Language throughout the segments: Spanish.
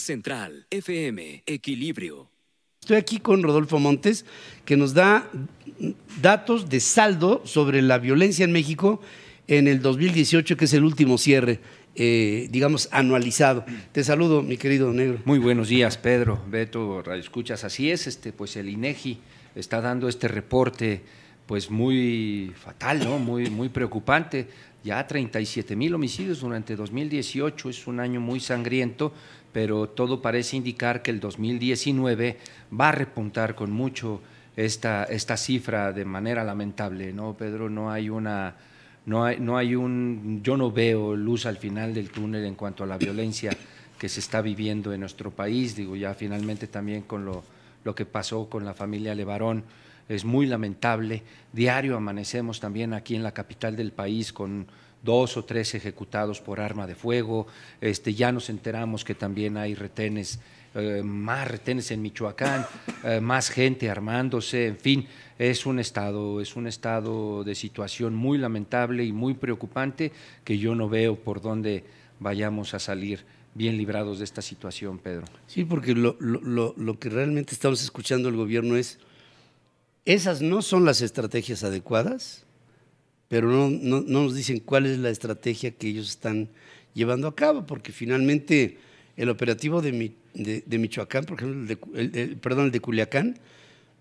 Central, FM, Equilibrio. Estoy aquí con Rodolfo Montes, que nos da datos de saldo sobre la violencia en México en el 2018, que es el último cierre. Eh, digamos, anualizado. Te saludo, mi querido negro. Muy buenos días, Pedro, Beto, Escuchas. Así es, este, pues el INEGI está dando este reporte pues muy fatal, ¿no? muy, muy preocupante. Ya 37 mil homicidios durante 2018 es un año muy sangriento, pero todo parece indicar que el 2019 va a repuntar con mucho esta, esta cifra de manera lamentable, ¿no, Pedro? No hay una, no no hay un, yo no veo luz al final del túnel en cuanto a la violencia que se está viviendo en nuestro país, digo, ya finalmente también con lo lo que pasó con la familia Levarón es muy lamentable. Diario amanecemos también aquí en la capital del país con dos o tres ejecutados por arma de fuego. Este, ya nos enteramos que también hay retenes, eh, más retenes en Michoacán, eh, más gente armándose, en fin, es un estado, es un estado de situación muy lamentable y muy preocupante que yo no veo por dónde vayamos a salir bien librados de esta situación, Pedro. Sí, porque lo, que realmente estamos escuchando del gobierno es, esas no son las estrategias adecuadas, pero no, no, nos dicen cuál es la estrategia que ellos están llevando a cabo, porque finalmente el operativo de, de, Michoacán, por ejemplo, el perdón, el de Culiacán,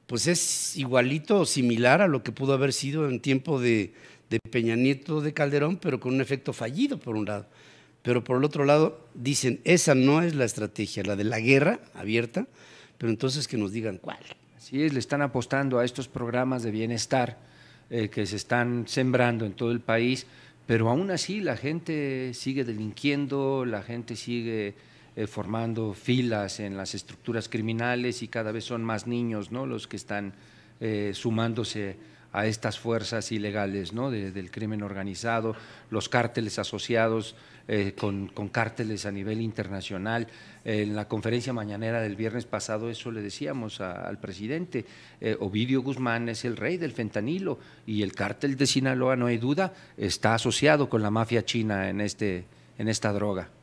pues es igualito o similar a lo que pudo haber sido en tiempo de, de Peña Nieto de Calderón, pero con un efecto fallido por un lado. Pero por el otro lado, dicen, esa no es la estrategia, la de la guerra abierta, pero entonces que nos digan cuál. Así es, le están apostando a estos programas de bienestar eh, que se están sembrando en todo el país, pero aún así la gente sigue delinquiendo, la gente sigue eh, formando filas en las estructuras criminales y cada vez son más niños ¿no? los que están eh, sumándose a estas fuerzas ilegales ¿no? del crimen organizado, los cárteles asociados eh, con, cárteles a nivel internacional. En la conferencia mañanera del viernes pasado eso le decíamos al presidente, eh, Ovidio Guzmán es el rey del fentanilo y el cártel de Sinaloa, no hay duda, está asociado con la mafia china en, este, en esta droga.